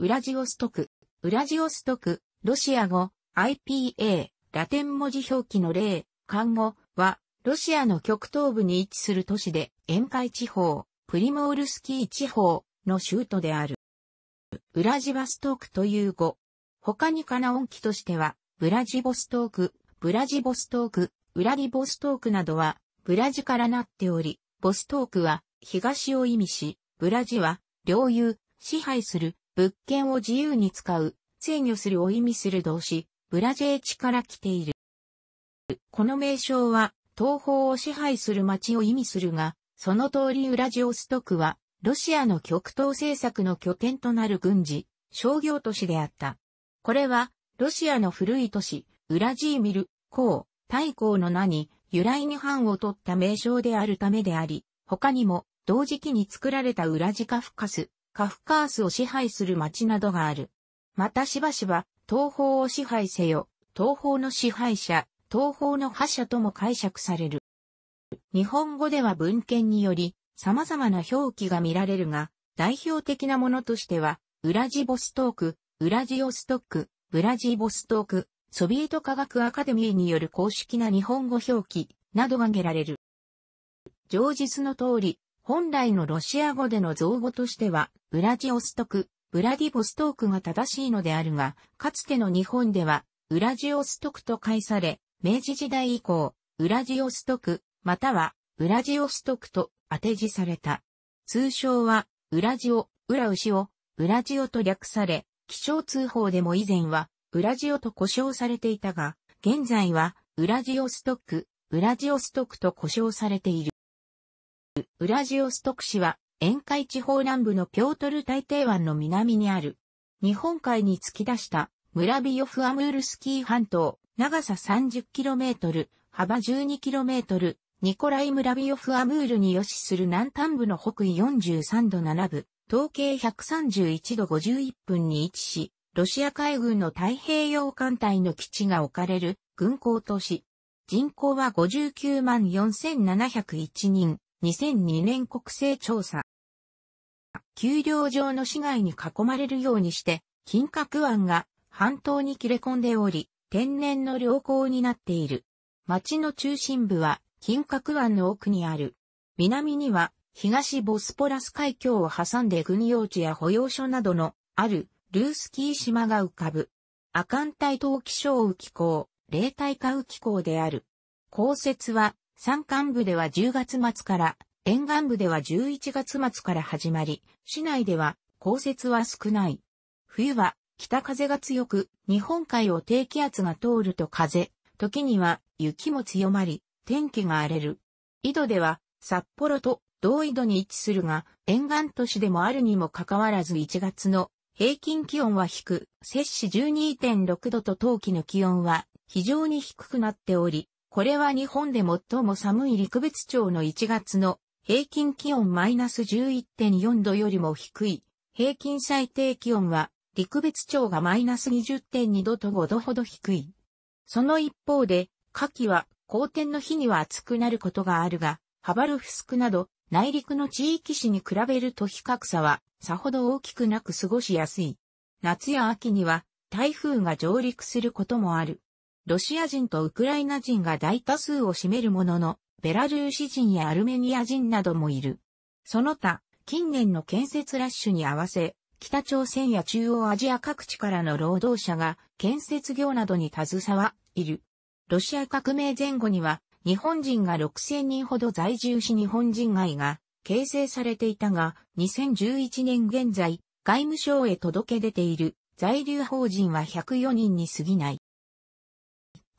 ウラジオストク。ウラジオストク、ロシア語、IPA、ラテン文字表記の例、漢語は、ロシアの極東部に位置する都市で、沿海地方、プリモールスキー地方の州都である。ウラジバストークという語。他にカナ音記としては、ブラジボストーク、ブラジボストーク、ウラリボストークなどは、ブラジからなっており、ボストークは東を意味し、ブラジは領有、支配する物件を自由に使う、制御するを意味する動詞、ブラジェーチから来ている。この名称は、東方を支配する町を意味するが、その通りウラジオストクは、ロシアの極東政策の拠点となる軍事、商業都市であった。これは、ロシアの古い都市、ウラジーミル、公、大公の名に、由来に藩を取った名称であるためであり、他にも、同時期に作られたウラジカフカス、カフカースを支配する町などがある。またしばしば、東方を支配せよ、東方の支配者、東方の覇者とも解釈される。日本語では文献により、様々な表記が見られるが、代表的なものとしては、ウラジボストーク、ウラジオストック、ウラジボストーク、ソビエト科学アカデミーによる公式な日本語表記などが挙げられる。上述の通り、本来のロシア語での造語としては、ウラジオストク、ウラディボストークが正しいのであるが、かつての日本では、ウラジオストクと解され、明治時代以降、ウラジオストク、または、ウラジオストクと当て字された。通称は、ウラジオ、ウラウシオ、ウラジオと略され、気象通報でも以前は、ウラジオと呼称されていたが、現在は、ウラジオストック、ウラジオストックと呼称されている。ウラジオストク市は、沿海地方南部のピョートル大帝湾の南にある、日本海に突き出した村ビヨフアムールスキー半島、長さ 30km、幅 12km、ニコライ村ビヨフアムールに予視する南端部の北緯43度7分、東経131度51分に位置し、ロシア海軍の太平洋艦隊の基地が置かれる軍港都市。人口は59万4701人。2002年国勢調査。丘陵上の市街に囲まれるようにして、金閣湾が半島に切れ込んでおり、天然の良好になっている。町の中心部は金閣湾の奥にある。南には東ボスポラス海峡を挟んで軍用地や保養所などのあるルースキー島が浮かぶ。アカンタイ気象雨気候、冷帯化雨気候である。降雪は山間部では10月末から、沿岸部では11月末から始まり、市内では降雪は少ない。冬は北風が強く、日本海を低気圧が通ると風、時には雪も強まり、天気が荒れる。井戸では札幌と同井戸に位置するが、沿岸都市でもあるにもかかわらず1月の平均気温は低く、摂氏12.6度と冬季の気温は非常に低くなっており、これは日本で最も寒い陸別町の1月の平均気温マイナス11.4度よりも低い。平均最低気温は陸別町がマイナス20.2度と5度ほど低い。その一方で、夏季は好天の日には暑くなることがあるが、ハバルフスクなど内陸の地域市に比べると比較差はさほど大きくなく過ごしやすい。夏や秋には台風が上陸することもある。ロシア人とウクライナ人が大多数を占めるものの、ベラルーシ人やアルメニア人などもいる。その他、近年の建設ラッシュに合わせ、北朝鮮や中央アジア各地からの労働者が建設業などに携わいる。ロシア革命前後には日本人が6000人ほど在住し日本人街が形成されていたが2011年現在外務省へ届け出ている在留邦人は104人に過ぎない。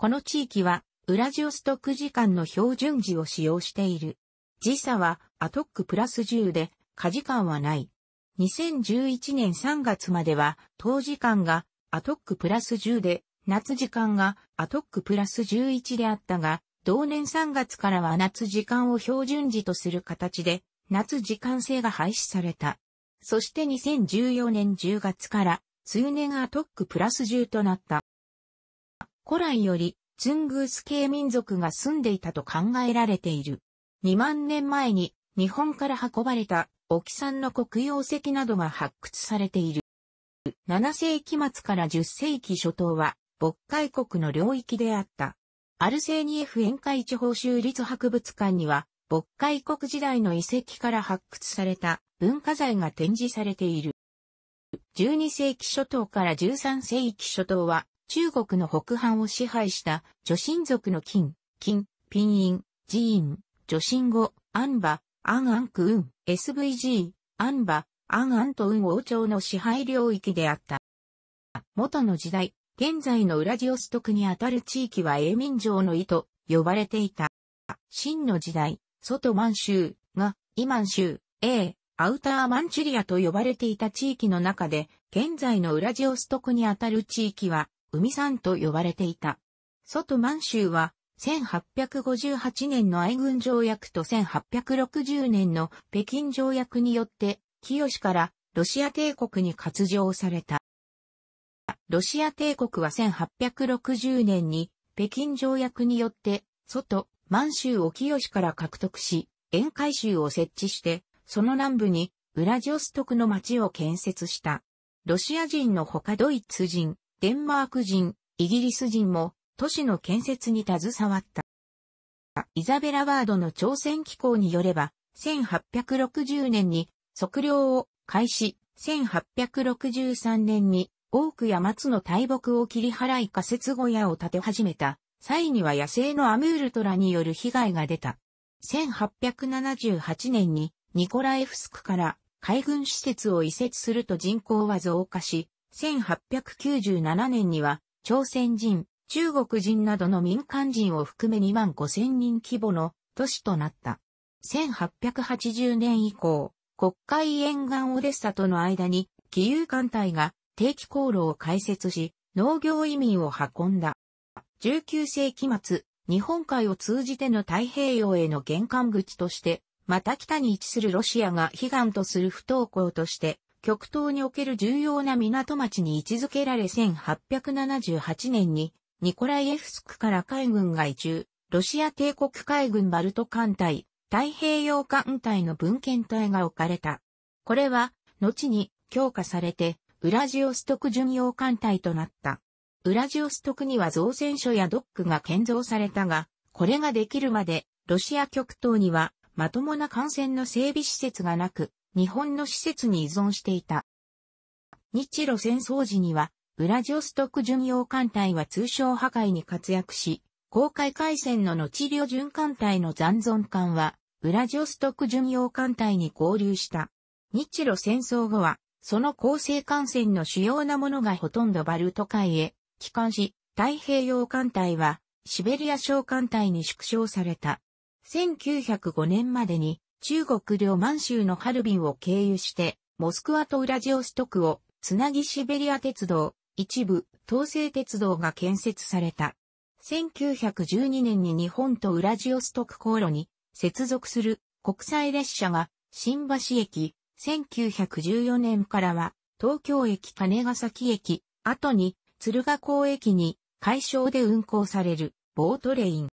この地域は、ウラジオストク時間の標準時を使用している。時差はアトックプラス10で、過時間はない。2011年3月までは、当時間がアトックプラス10で、夏時間がアトックプラス11であったが、同年3月からは夏時間を標準時とする形で、夏時間制が廃止された。そして2014年10月から、通年アトックプラス10となった。古来より、ツングース系民族が住んでいたと考えられている。2万年前に、日本から運ばれた、沖山の黒曜石などが発掘されている。7世紀末から10世紀初頭は、渤海国の領域であった。アルセーニエフ沿海地方州立博物館には、渤海国時代の遺跡から発掘された文化財が展示されている。12世紀初頭から13世紀初頭は、中国の北藩を支配した、女真族の金、金、ピンイン、寺院、女真語、アンバ、アンアンクウン、SVG、アンバ、アンアンとウン王朝の支配領域であった。元の時代、現在のウラジオストクにあたる地域は永民城の意と呼ばれていた。真の時代、外満州が、イ満州、A、アウターマンチュリアと呼ばれていた地域の中で、現在のウラジオストクにあたる地域は、海山と呼ばれていた。外満州は、1858年の愛軍条約と1860年の北京条約によって、清からロシア帝国に割譲された。ロシア帝国は1860年に北京条約によって外満州を清から獲得し、沿海州を設置して、その南部にウラジオストクの町を建設した。ロシア人の他ドイツ人、デンマーク人、イギリス人も都市の建設に携わった。イザベラ・ワードの朝鮮機構によれば、1860年に測量を開始、1863年に多くや松の大木を切り払い仮設小屋を建て始めた。際には野生のアムールトラによる被害が出た。1878年にニコライフスクから海軍施設を移設すると人口は増加し、1897年には、朝鮮人、中国人などの民間人を含め2万5千人規模の都市となった。1880年以降、国会沿岸オデッサとの間に、義勇艦隊が定期航路を開設し、農業移民を運んだ。19世紀末、日本海を通じての太平洋への玄関口として、また北に位置するロシアが悲願とする不登校として、極東における重要な港町に位置づけられ1878年にニコライエフスクから海軍が移住、ロシア帝国海軍バルト艦隊、太平洋艦隊の文献隊が置かれた。これは、後に強化されて、ウラジオストク巡洋艦隊となった。ウラジオストクには造船所やドックが建造されたが、これができるまで、ロシア極東には、まともな艦船の整備施設がなく、日本の施設に依存していた。日露戦争時には、ウラジオストク巡洋艦隊は通商破壊に活躍し、公開海戦の後領巡艦隊の残存艦は、ウラジオストク巡洋艦隊に合流した。日露戦争後は、その構成艦船の主要なものがほとんどバルト海へ帰還し、太平洋艦隊はシベリア小艦隊に縮小された。1905年までに中国領満州のハルビンを経由して、モスクワとウラジオストクをつなぎシベリア鉄道、一部、東西鉄道が建設された。1912年に日本とウラジオストク航路に接続する国際列車が新橋駅、1914年からは東京駅金ヶ崎駅、後に鶴ヶ港駅に改称で運行されるボートレイン。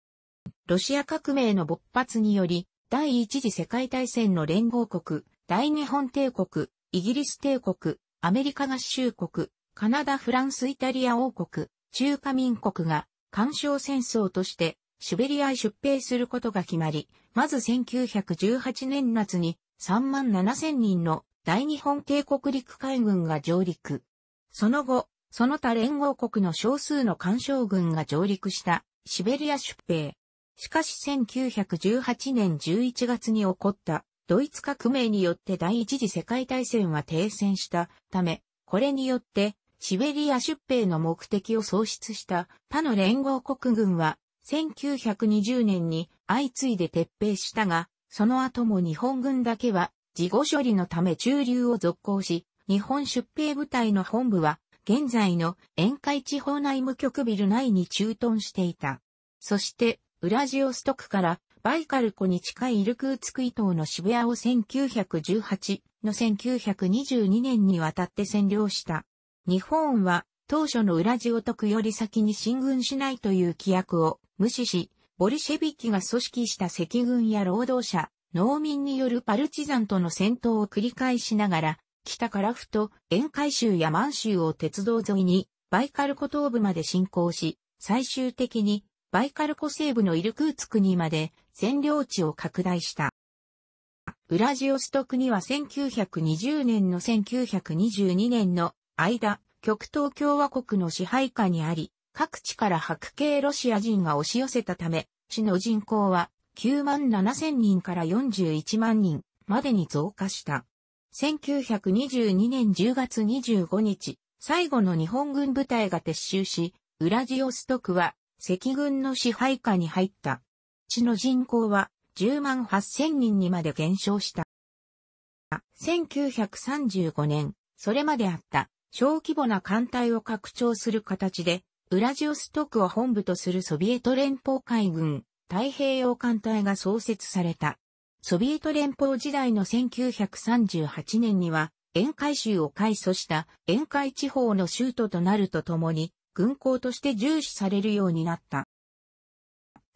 ロシア革命の勃発により第一次世界大戦の連合国、大日本帝国、イギリス帝国、アメリカ合衆国、カナダ・フランス・イタリア王国、中華民国が、干渉戦争として、シベリアへ出兵することが決まり、まず1918年夏に3万7000人の大日本帝国陸海軍が上陸。その後、その他連合国の少数の干渉軍が上陸したシベリア出兵。しかし1918年11月に起こったドイツ革命によって第一次世界大戦は停戦したため、これによってシベリア出兵の目的を喪失した他の連合国軍は1920年に相次いで撤兵したが、その後も日本軍だけは事後処理のため駐留を続行し、日本出兵部隊の本部は現在の沿海地方内務局ビル内に駐屯していた。そしてウラジオストクからバイカル湖に近いイルクーツクイ島の渋谷を1918の1922年にわたって占領した。日本は当初のウラジオトクより先に進軍しないという規約を無視し、ボリシェビキが組織した赤軍や労働者、農民によるパルチザンとの戦闘を繰り返しながら、北からふと沿海州や満州を鉄道沿いに、バイカル湖東部まで進行し、最終的にバイカル湖西部のイルクーツクにまで占領地を拡大した。ウラジオストクには1920年の1922年の間、極東共和国の支配下にあり、各地から白系ロシア人が押し寄せたため、市の人口は9万7千人から41万人までに増加した。1922年10月25日、最後の日本軍部隊が撤収し、ウラジオストクは赤軍の支配下に入った。地の人口は10万8000人にまで減少した。1935年、それまであった小規模な艦隊を拡張する形で、ウラジオストクを本部とするソビエト連邦海軍太平洋艦隊が創設された。ソビエト連邦時代の1938年には、沿海州を改祖した沿海地方の州都となるとともに、軍港として重視されるようになった。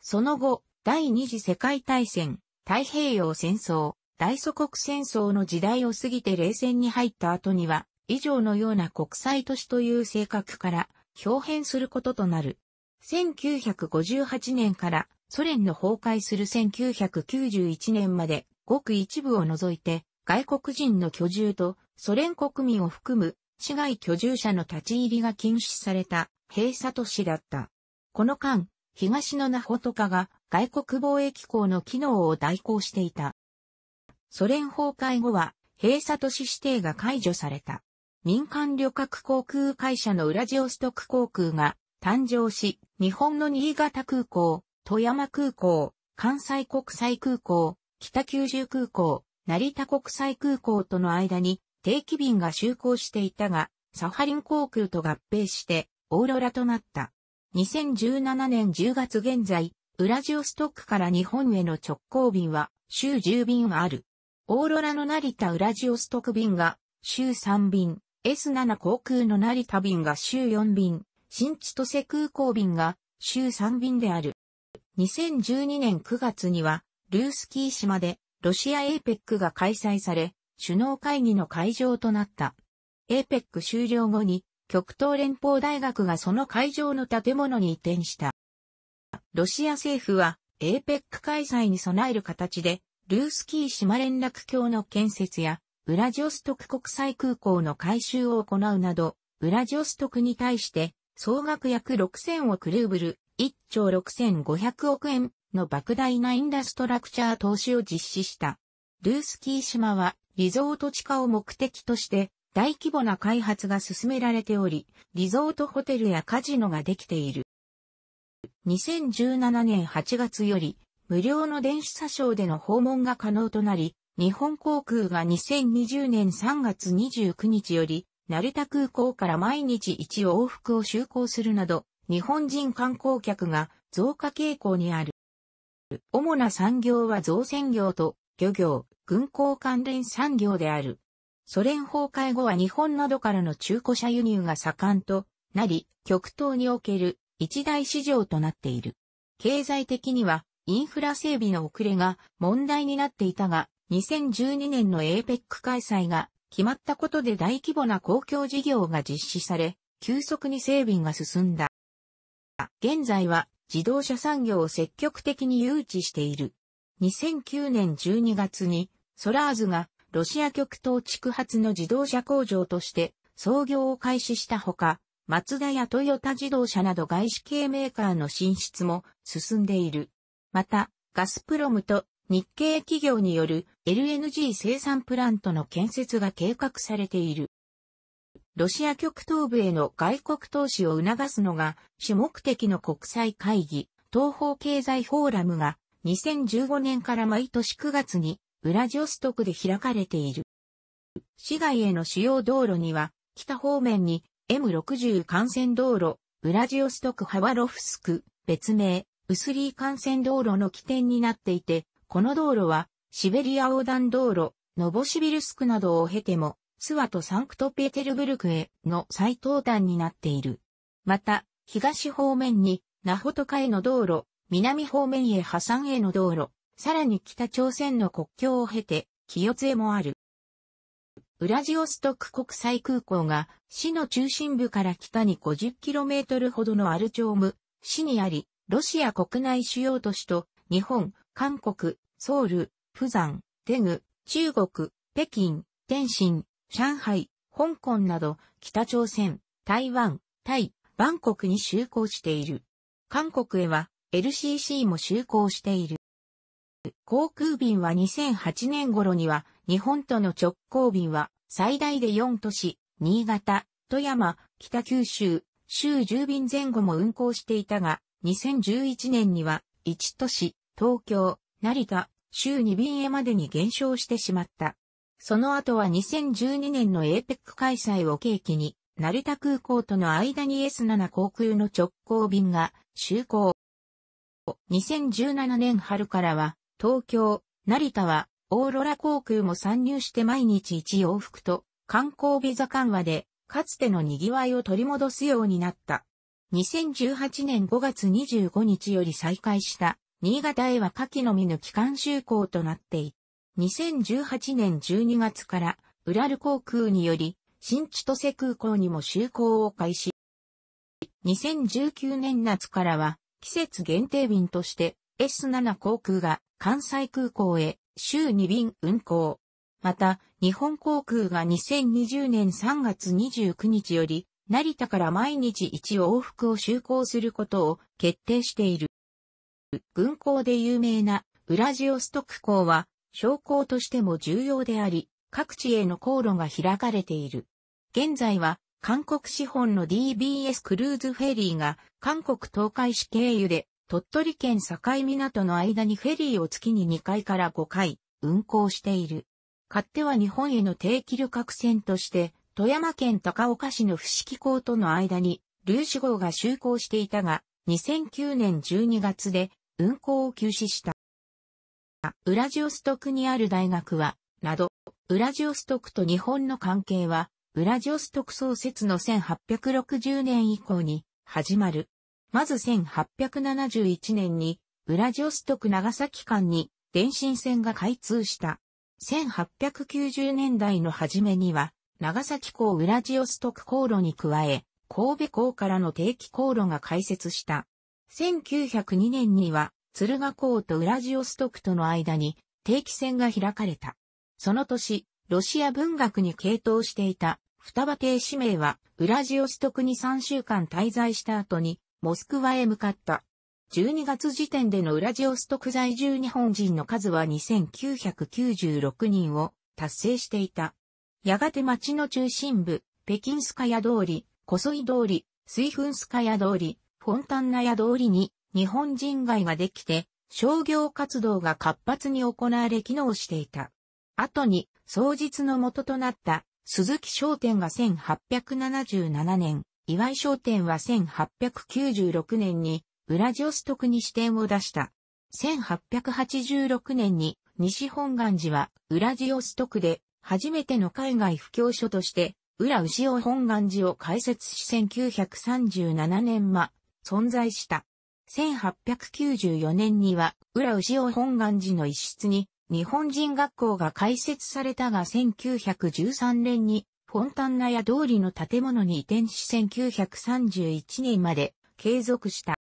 その後、第二次世界大戦、太平洋戦争、大祖国戦争の時代を過ぎて冷戦に入った後には、以上のような国際都市という性格から、表変することとなる。1958年からソ連の崩壊する1991年まで、ごく一部を除いて、外国人の居住とソ連国民を含む市外居住者の立ち入りが禁止された閉鎖都市だった。この間、東のナホトカが外国貿易港の機能を代行していた。ソ連崩壊後は閉鎖都市指定が解除された。民間旅客航空会社のウラジオストク航空が誕生し、日本の新潟空港、富山空港、関西国際空港、北九州空港、成田国際空港との間に定期便が就航していたが、サハリン航空と合併して、オーロラとなった。2017年10月現在、ウラジオストックから日本への直行便は、週10便ある。オーロラの成田ウラジオストク便が、週3便、S7 航空の成田便が週4便、新千歳空港便が週3便である。2012年9月には、ルースキー島でロシア APEC が開催され、首脳会議の会場となった。APEC 終了後に、極東連邦大学がその会場の建物に移転した。ロシア政府は、APEC 開催に備える形で、ルースキー島連絡橋の建設や、ウラジオストク国際空港の改修を行うなど、ウラジオストクに対して、総額約6000億ルーブル、1兆6500億円の莫大なインダストラクチャー投資を実施した。ルースキー島はリゾート地化を目的として大規模な開発が進められており、リゾートホテルやカジノができている。2017年8月より無料の電子詐称での訪問が可能となり、日本航空が2020年3月29日より成田空港から毎日1往復を就航するなど、日本人観光客が増加傾向にある。主な産業は造船業と漁業、軍港関連産業である。ソ連崩壊後は日本などからの中古車輸入が盛んとなり、極東における一大市場となっている。経済的にはインフラ整備の遅れが問題になっていたが、2012年の APEC 開催が決まったことで大規模な公共事業が実施され、急速に整備が進んだ。現在は自動車産業を積極的に誘致している。2009年12月にソラーズがロシア極東地発の自動車工場として創業を開始したほか、マツダやトヨタ自動車など外資系メーカーの進出も進んでいる。また、ガスプロムと日系企業による LNG 生産プラントの建設が計画されている。ロシア極東部への外国投資を促すのが主目的の国際会議、東方経済フォーラムが2015年から毎年9月にウラジオストクで開かれている。市外への主要道路には、北方面に M60 幹線道路、ウラジオストク・ハワロフスク、別名、ウスリー幹線道路の起点になっていて、この道路は、シベリア横断道路、ノボシビルスクなどを経ても、スワとサンクトペテルブルクへの最東端になっている。また、東方面に、ナホトカへの道路、南方面へ破産への道路、さらに北朝鮮の国境を経て、清津へもある。ウラジオストク国際空港が、市の中心部から北に 50km ほどのアルチョーム、市にあり、ロシア国内主要都市と、日本、韓国、ソウル、ザ山、テグ、中国、北京、天津、上海、香港など、北朝鮮、台湾、タイ、バンコクに就航している。韓国へは、LCC も就航している。航空便は2008年頃には、日本との直行便は最大で4都市、新潟、富山、北九州、週10便前後も運行していたが、2011年には1都市、東京、成田、週2便へまでに減少してしまった。その後は2012年の APEC 開催を契機に、成田空港との間に S7 航空の直行便が就航。2017年春からは東京、成田は、オーロラ航空も参入して毎日1往復と、観光ビザ緩和で、かつての賑わいを取り戻すようになった。2018年5月25日より再開した、新潟へは夏季のみぬ期間就航となってい、2018年12月から、ウラル航空により、新千歳空港にも就航を開始。2019年夏からは、季節限定便として、S7 航空が関西空港へ週2便運航。また、日本航空が2020年3月29日より、成田から毎日1往復を就航することを決定している。軍港で有名なウラジオストク港は、商港としても重要であり、各地への航路が開かれている。現在は、韓国資本の DBS クルーズフェリーが、韓国東海市経由で鳥取県境港の間にフェリーを月に2回から5回運航している。勝手は日本への定期旅客船として、富山県高岡市の伏木港との間に、粒子号が就航していたが、2009年12月で運航を休止した。ウラジオストクにある大学は、など、ウラジオストクと日本の関係は、ウラジオストク創設の1860年以降に始まる。まず1871年に、ウラジオストク長崎間に電信線が開通した。1890年代の初めには、長崎港ウラジオストク航路に加え、神戸港からの定期航路が開設した。1902年には、鶴ヶ港とウラジオストクとの間に定期船が開かれた。その年、ロシア文学に傾倒していた双葉亭氏名は、ウラジオストクに3週間滞在した後に、モスクワへ向かった。12月時点でのウラジオストク在住日本人の数は2996人を達成していた。やがて町の中心部、北京スカヤ通り、ソい通り、水粉スカヤ通り、フォンタンナヤ通りに日本人街ができて、商業活動が活発に行われ機能していた。後に、創日の元となった鈴木商店が1877年、岩井商店は1896年にウラジオストクに支店を出した。1886年に西本願寺はウラジオストクで初めての海外布教書としてウウ牛尾本願寺を開設し1937年間存在した。1894年にはウウ牛尾本願寺の一室に日本人学校が開設されたが1913年にフォンタンナや通りの建物に移転し1931年まで継続した。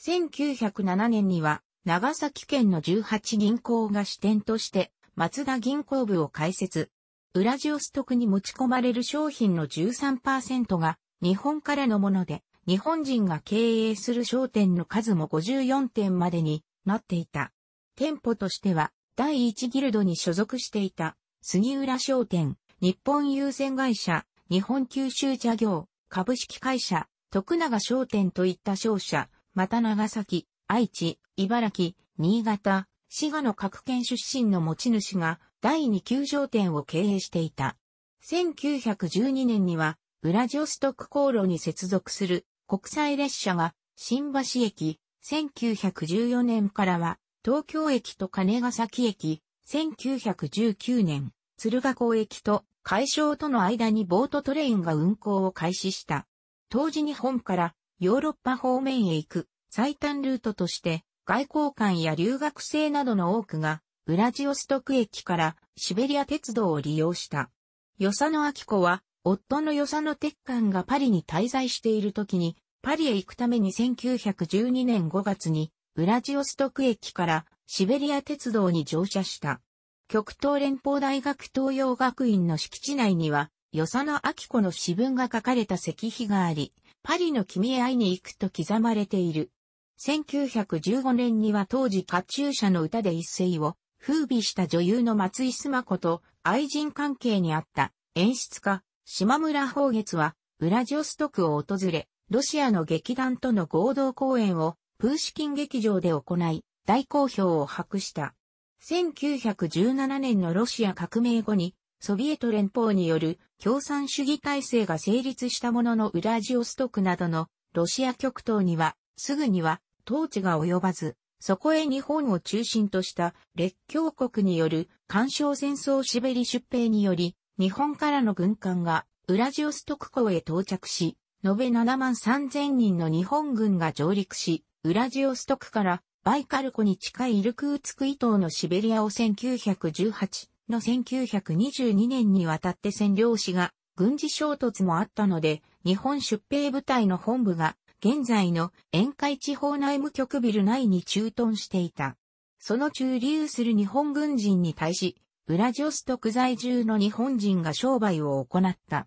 1907年には長崎県の18銀行が支店として松田銀行部を開設。ウラジオストクに持ち込まれる商品の13%が日本からのもので、日本人が経営する商店の数も54店までになっていた。店舗としては第1ギルドに所属していた杉浦商店、日本優先会社、日本九州茶業、株式会社、徳永商店といった商社、また長崎、愛知、茨城、新潟、滋賀の各県出身の持ち主が第二級商店を経営していた。1912年には、ウラジオストク航路に接続する国際列車が新橋駅、1914年からは東京駅と金ヶ崎駅、1919年、鶴ヶ港駅と解消との間にボートトレインが運行を開始した。当時日本からヨーロッパ方面へ行く最短ルートとして、外交官や留学生などの多くが、ウラジオストク駅からシベリア鉄道を利用した。与謝野明子は、夫の与謝野鉄幹がパリに滞在している時に、パリへ行くために1912年5月に、ウラジオストク駅からシベリア鉄道に乗車した。極東連邦大学東洋学院の敷地内には、与謝野明子の詩文が書かれた石碑があり、パリの君へ会いに行くと刻まれている。1915年には当時カチューシャの歌で一世を風靡した女優の松井須磨子と愛人関係にあった演出家、島村宝月は、ウラジオストクを訪れ、ロシアの劇団との合同公演をプーシキン劇場で行い、大好評を博した。1917年のロシア革命後に、ソビエト連邦による共産主義体制が成立したもののウラジオストクなどのロシア極東には、すぐには統治が及ばず、そこへ日本を中心とした列強国による干渉戦争シベリ出兵により、日本からの軍艦がウラジオストク港へ到着し、延べ7万3000人の日本軍が上陸し、ウラジオストクからバイカル湖に近いイルクーツクイ島のシベリアを1918の1922年にわたって占領しが軍事衝突もあったので、日本出兵部隊の本部が現在の沿海地方内務局ビル内に駐屯していた。その駐留する日本軍人に対し、ウラジオストク在住の日本人が商売を行った。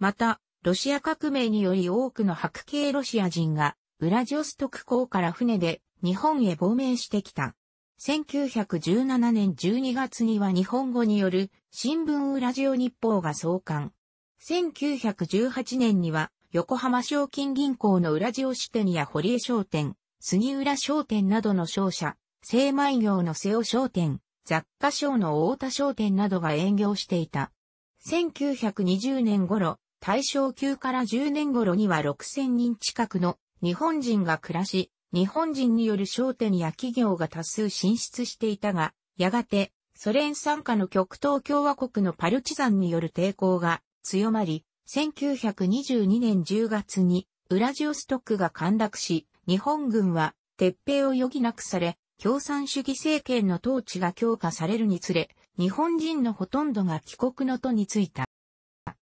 また、ロシア革命により多くの白系ロシア人がウラジオストク港から船で日本へ亡命してきた。1917年12月には日本語による新聞ウラジオ日報が創刊。1918年には横浜賞金銀行のウラジオ支店や堀江商店、杉浦商店などの商社、精米業の瀬尾商店、雑貨商の大田商店などが営業していた。1920年頃、大正級から10年頃には6000人近くの日本人が暮らし、日本人による商店や企業が多数進出していたが、やがて、ソ連参加の極東共和国のパルチザンによる抵抗が強まり、1922年10月にウラジオストックが陥落し、日本軍は撤兵を余儀なくされ、共産主義政権の統治が強化されるにつれ、日本人のほとんどが帰国の途についた。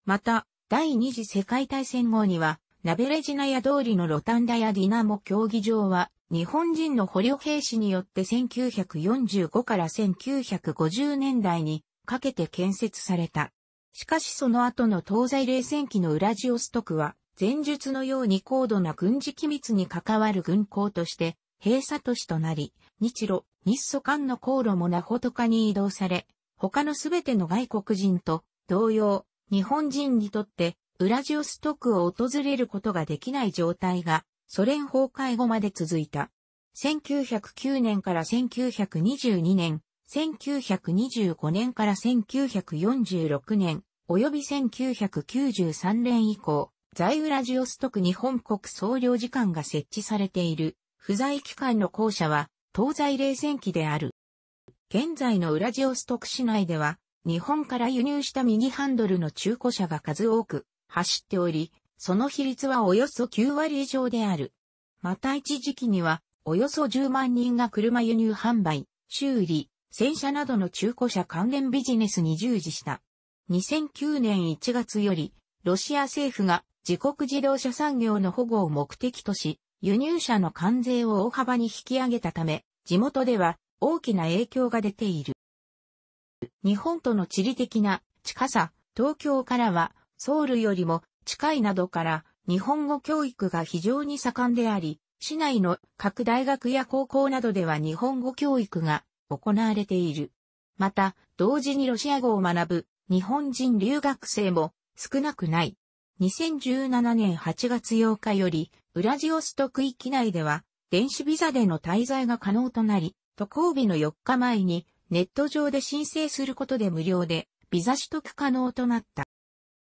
また、第二次世界大戦後には、ナベレジナヤ通りのロタンダやディナモ競技場は、日本人の捕虜兵士によって1945から1950年代にかけて建設された。しかしその後の東西冷戦期のウラジオストクは、前述のように高度な軍事機密に関わる軍港として、閉鎖都市となり、日露、日ソ間の航路もナホトカに移動され、他のすべての外国人と同様、日本人にとってウラジオストクを訪れることができない状態がソ連崩壊後まで続いた。1909年から1922年、1925年から1946年、及び1993年以降、在ウラジオストク日本国総領事館が設置されている、不在機関の校舎は、東西冷戦期である。現在のウラジオストク市内では、日本から輸入した右ハンドルの中古車が数多く走っており、その比率はおよそ9割以上である。また一時期には、およそ10万人が車輸入販売、修理、戦車などの中古車関連ビジネスに従事した。2009年1月より、ロシア政府が自国自動車産業の保護を目的とし、輸入車の関税を大幅に引き上げたため、地元では大きな影響が出ている。日本との地理的な近さ、東京からはソウルよりも近いなどから日本語教育が非常に盛んであり、市内の各大学や高校などでは日本語教育が行われている。また、同時にロシア語を学ぶ日本人留学生も少なくない。2017年8月8日より、ウラジオストク域内では、電子ビザでの滞在が可能となり、渡航日の4日前にネット上で申請することで無料でビザ取得可能となった。